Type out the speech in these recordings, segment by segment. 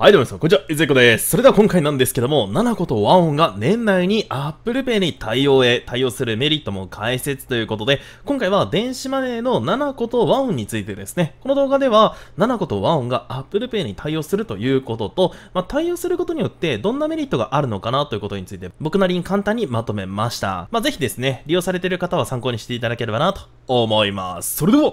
はい、どうも皆さん、こんにちは、いずこです。それでは今回なんですけども、7個とワンオンが年内に Apple Pay に対応へ、対応するメリットも解説ということで、今回は電子マネーの7個とワンオンについてですね、この動画では、7個とワンオンが Apple Pay に対応するということと、まあ、対応することによってどんなメリットがあるのかなということについて、僕なりに簡単にまとめました。まあ、ぜひですね、利用されている方は参考にしていただければなと思います。それでは、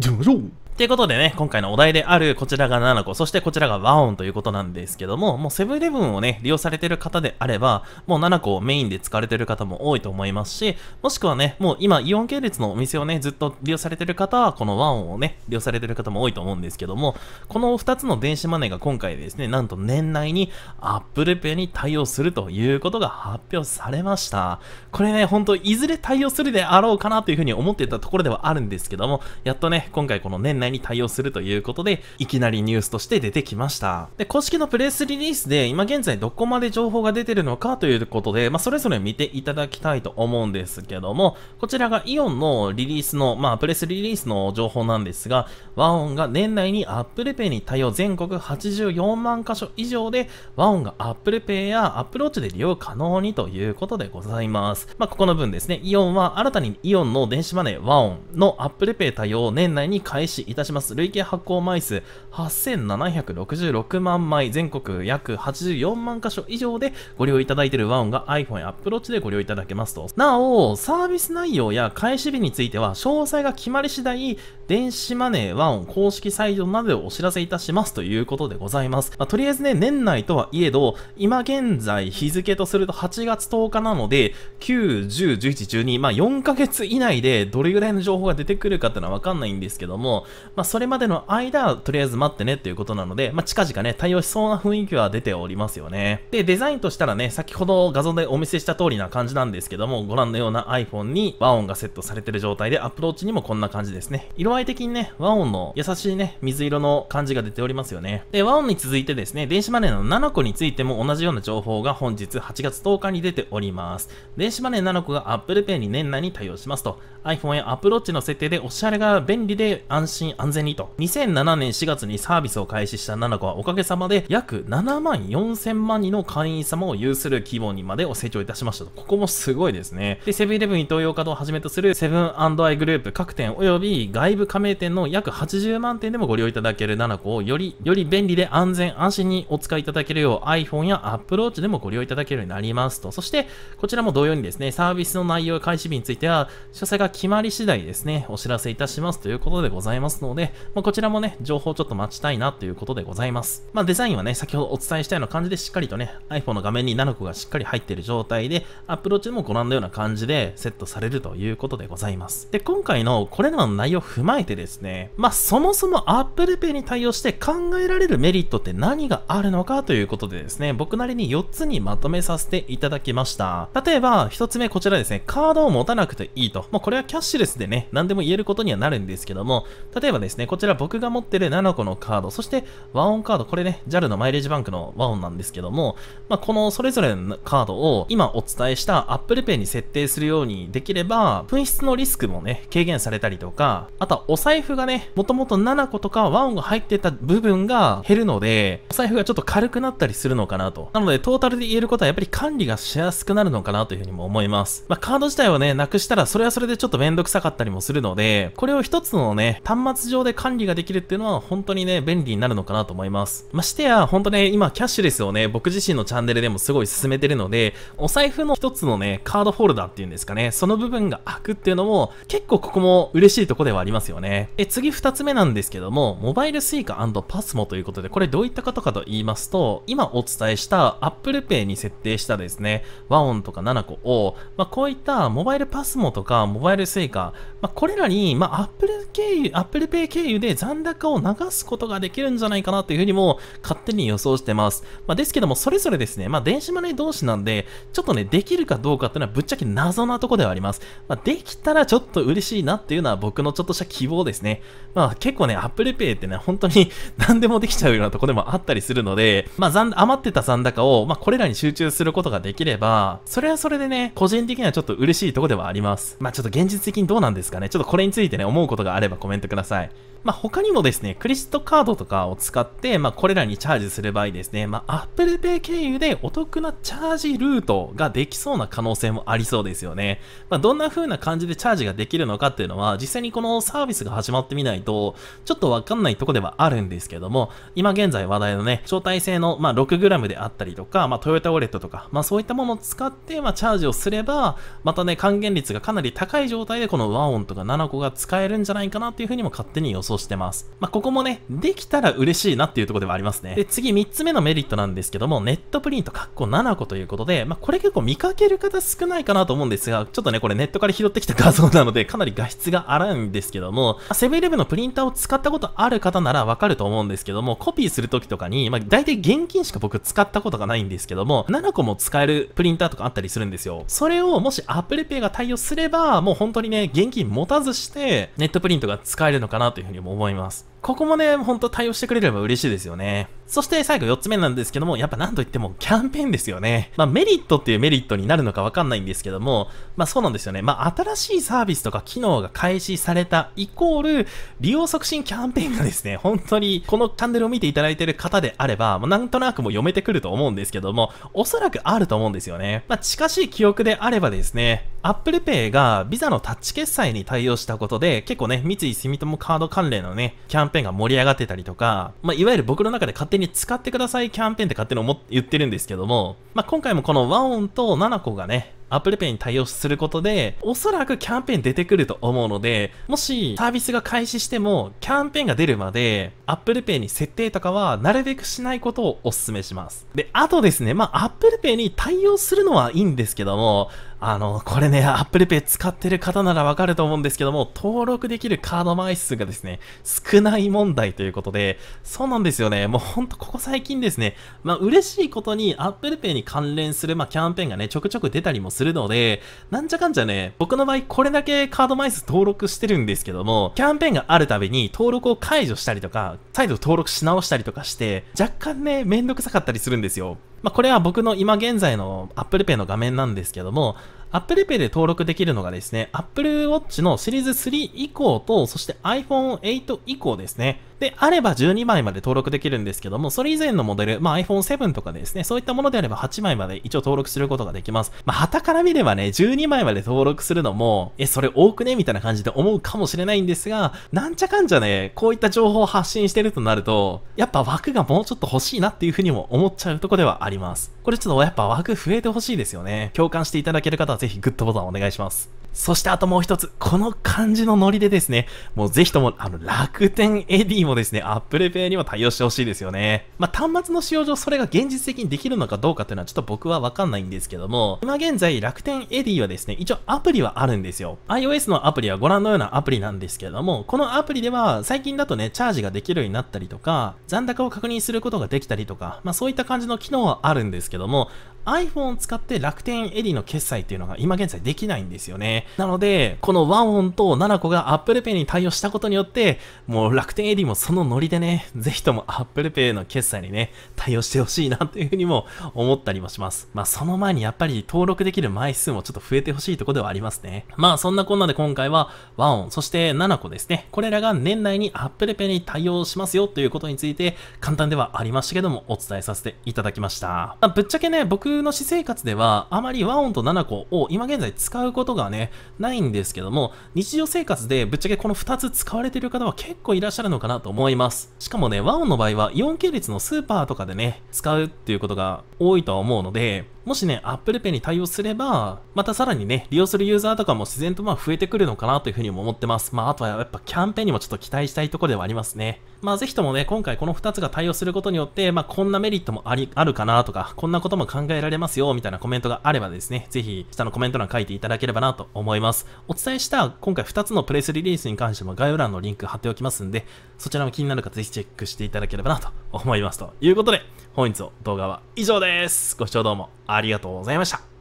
行きましょうということでね、今回のお題であるこちらが7個、そしてこちらがオンということなんですけども、もうセブンイレブンをね、利用されてる方であれば、もう7個をメインで使われてる方も多いと思いますし、もしくはね、もう今イオン系列のお店をね、ずっと利用されてる方は、このオンをね、利用されてる方も多いと思うんですけども、この2つの電子マネーが今回ですね、なんと年内に Apple Pay に対応するということが発表されました。これね、ほんといずれ対応するであろうかなというふうに思ってたところではあるんですけども、やっとね、今回この年内内に対応するということで、いきなりニュースとして出てきました。で、公式のプレスリリースで、今現在どこまで情報が出てるのかということで、まあ、それぞれ見ていただきたいと思うんですけども、こちらがイオンのリリースの、まあ、プレスリリースの情報なんですが、オンが年内に Apple Pay に対応全国84万箇所以上で、オンが Apple Pay や Apple Watch で利用可能にということでございます。まあ、ここの分ですね、イオンは新たにイオンの電子マネーオンの Apple Pay 対応を年内に開始いたします。累計発行枚数8766万枚、全国約84万箇所以上でご利用いただいている和ンが iPhone や Apple Watch でご利用いただけますと。なお、サービス内容や開始日については、詳細が決まり次第、電子マネー和ン公式サイトなどでお知らせいたしますということでございます。まあ、とりあえずね、年内とはいえど、今現在日付とすると8月10日なので、9、10、11、12、まあ4ヶ月以内でどれぐらいの情報が出てくるかっていうのはわかんないんですけども、まあ、それまでの間、とりあえず待ってねっていうことなので、まあ、近々ね、対応しそうな雰囲気は出ておりますよね。で、デザインとしたらね、先ほど画像でお見せした通りな感じなんですけども、ご覧のような iPhone に和音がセットされてる状態で、アプローチにもこんな感じですね。色合い的にね、和音の優しいね、水色の感じが出ておりますよね。で、和音に続いてですね、電子マネーの7個についても同じような情報が本日8月10日に出ております。電子マネー7個が Apple Pay に年内に対応しますと、iPhone や Apple Watch の設定でおしゃれが便利で安心安全にと。2007年4月にサービスを開始したナナコはおかげさまで約7万4 0万人の会員様を有する規模にまでを成長いたしましたと。ここもすごいですね。で、セブンイレブンイトーヨーをはじめとするセブンアイグループ各店及び外部加盟店の約80万店でもご利用いただけるナナコをより、より便利で安全安心にお使いいただけるよう iPhone や Apple Watch でもご利用いただけるようになりますと。そして、こちらも同様にですね、サービスの内容開始日については、詳細が決まり次第ですね、お知らせいたしますということでございますので、まあ、こちらもね、情報ちょっと待ちたいなということでございます。まあ、デザインはね、先ほどお伝えしたような感じでしっかりとね、iPhone の画面にナノコがしっかり入っている状態で、Apple w a もご覧のような感じでセットされるということでございます。で、今回のこれらの内容を踏まえてですね、まあ、そもそも Apple Pay に対応して考えられるメリットって何があるのかということでですね、僕なりに4つにまとめさせていただきました。例えば、1つ目こちらですね、カードを持たなくていいと。もうこれはキャッシュレスでね、何でも言えることにはなるんですけども、例えばばですね、こちら僕が持ってる7個のカード、そして和音カード、これね、JAL のマイレージバンクの和音なんですけども、まあ、このそれぞれのカードを今お伝えした Apple Pay に設定するようにできれば、紛失のリスクもね、軽減されたりとか、あとはお財布がね、もともと7個とか和音が入ってた部分が減るので、お財布がちょっと軽くなったりするのかなと。なので、トータルで言えることはやっぱり管理がしやすくなるのかなというふうにも思います。まあ、カード自体をね、なくしたらそれはそれでちょっとめんどくさかったりもするので、これを一つのね、端末ス上で管理ができるっていうのは本当にね、便利になるのかなと思います。ましてや、本当ね、今キャッシュレスをね、僕自身のチャンネルでもすごい進めてるので、お財布の一つのね、カードホルダーっていうんですかね、その部分が開くっていうのも、結構ここも嬉しいとこではありますよね。え、次二つ目なんですけども、モバイル Suica パスモということで、これどういったことかと言いますと、今お伝えした Apple Pay に設定したですね、和音とか7個を、まあ、こういったモバイルパスモとかモバイル Suica、まあ、これらに、まあ、Apple 経由、Apple ルペイ経由で残高を流すことができるんじゃないかなというふうにも勝手に予想してます。まあ、ですけども、それぞれですね、まあ、電子マネー同士なんで、ちょっとね、できるかどうかっていうのはぶっちゃけ謎なとこではあります。まあ、できたらちょっと嬉しいなっていうのは僕のちょっとした希望ですね。まあ、結構ね、Apple Pay ってね、本当に 何でもできちゃうようなとこでもあったりするので、まあ、残余ってた残高を、まあ、これらに集中することができれば、それはそれでね、個人的にはちょっと嬉しいとこではあります。まあ、ちょっと現実的にどうなんですかね。ちょっとこれについてね、思うことがあればコメントください。さい。まあ、他にもですね、クレジットカードとかを使って、まあ、これらにチャージする場合ですね、まあ、Apple Pay 経由でお得なチャージルートができそうな可能性もありそうですよね。まあ、どんな風な感じでチャージができるのかっていうのは、実際にこのサービスが始まってみないと、ちょっとわかんないとこではあるんですけども、今現在話題のね、招待制の、まあ、6g であったりとか、まあ、トヨタウォレットとか、まあ、そういったものを使って、まあ、チャージをすれば、またね、還元率がかなり高い状態で、このオンとか7個が使えるんじゃないかなっていう風にも活勝手に予想してます。まあ、ここもね、できたら嬉しいなっていうとこではありますね。で、次3つ目のメリットなんですけども、ネットプリントかっこ7個ということで、まあ、これ結構見かける方少ないかなと思うんですが、ちょっとね、これネットから拾ってきた画像なので、かなり画質が荒いんですけども、セブンイレブンのプリンターを使ったことある方ならわかると思うんですけども、コピーするときとかに、まあ、大体現金しか僕使ったことがないんですけども、7個も使えるプリンターとかあったりするんですよ。それをもし Apple Pay が対応すれば、もう本当にね、現金持たずして、ネットプリントが使えるのかかなというふうにも思います。ここもね、ほんと対応してくれれば嬉しいですよね。そして最後4つ目なんですけども、やっぱ何と言ってもキャンペーンですよね。まあメリットっていうメリットになるのかわかんないんですけども、まあそうなんですよね。まあ新しいサービスとか機能が開始されたイコール、利用促進キャンペーンがですね、本当にこのチャンネルを見ていただいている方であれば、まなんとなくも読めてくると思うんですけども、おそらくあると思うんですよね。まあ近しい記憶であればですね、Apple Pay が Visa のタッチ決済に対応したことで、結構ね、三井住友カード関連のね、キャンペーンペーンが盛り上がってたりとか、まあ、いわゆる僕の中で勝手に使ってくださいキャンペーンって勝手に思って言ってるんですけども、まあ、今回もこのワオンとナナコがね、Apple Pay に対応することで、おそらくキャンペーン出てくると思うので、もしサービスが開始しても、キャンペーンが出るまで、Apple Pay に設定とかはなるべくしないことをお勧めします。で、あとですね、まあ Apple Pay に対応するのはいいんですけども、あの、これね、Apple Pay 使ってる方ならわかると思うんですけども、登録できるカード枚数がですね、少ない問題ということで、そうなんですよね、もうほんとここ最近ですね、まあ嬉しいことに Apple Pay に関連する、まあ、キャンペーンがね、ちょくちょく出たりもするので、なんじゃかんじゃね、僕の場合これだけカード枚数登録してるんですけども、キャンペーンがあるたびに登録を解除したりとか、再度登録し直したりとかして、若干ね、めんどくさかったりするんですよ。まあ、これは僕の今現在の Apple Pay の画面なんですけども、Apple Pay で登録できるのがですね、Apple Watch のシリーズ3以降と、そして iPhone8 以降ですね。で、あれば12枚まで登録できるんですけども、それ以前のモデル、まあ、iPhone7 とかですね、そういったものであれば8枚まで一応登録することができます。まあ、旗から見ればね、12枚まで登録するのも、え、それ多くねみたいな感じで思うかもしれないんですが、なんちゃかんじゃね、こういった情報を発信してるとなると、やっぱ枠がもうちょっと欲しいなっていうふうにも思っちゃうとこではあります。ります。これちょっとやっぱ枠増えてほしいですよね。共感していただける方はぜひグッドボタンお願いします。そしてあともう一つ、この感じのノリでですね、もうぜひとも、あの、楽天エディもですね、Apple Pay にも対応してほしいですよね。まあ、端末の使用上、それが現実的にできるのかどうかというのはちょっと僕はわかんないんですけども、今現在楽天エディはですね、一応アプリはあるんですよ。iOS のアプリはご覧のようなアプリなんですけれども、このアプリでは最近だとね、チャージができるようになったりとか、残高を確認することができたりとか、まあそういった感じの機能はあるんですけども、iPhone を使って楽天エディの決済っていうのが今現在できないんですよね。なので、このワンオンとナナコが Apple Pay に対応したことによって、もう楽天エディもそのノリでね、ぜひとも Apple Pay の決済にね、対応してほしいなっていうふうにも思ったりもします。まあその前にやっぱり登録できる枚数もちょっと増えてほしいとこではありますね。まあそんなこんなで今回はワンオン、そしてナナコですね。これらが年内に Apple Pay に対応しますよということについて簡単ではありましたけどもお伝えさせていただきました。まあ、ぶっちゃけね、僕僕の私生活では、あまり和音と7個を今現在使うことがね、ないんですけども、日常生活でぶっちゃけこの2つ使われてる方は結構いらっしゃるのかなと思います。しかもね、和音の場合は4系列のスーパーとかでね、使うっていうことが多いとは思うので、もしね、Apple Pay に対応すれば、またさらにね、利用するユーザーとかも自然とまあ増えてくるのかなというふうにも思ってます。まあ、あとはやっぱキャンペーンにもちょっと期待したいところではありますね。まあ、ぜひともね、今回この2つが対応することによって、まあ、こんなメリットもあり、あるかなとか、こんなことも考えられますよ、みたいなコメントがあればですね、ぜひ下のコメント欄書いていただければなと思います。お伝えした今回2つのプレスリリースに関しても概要欄のリンク貼っておきますんで、そちらも気になる方ぜひチェックしていただければなと思います。ということで、本日の動画は以上です。ご視聴どうもあありがとうございました。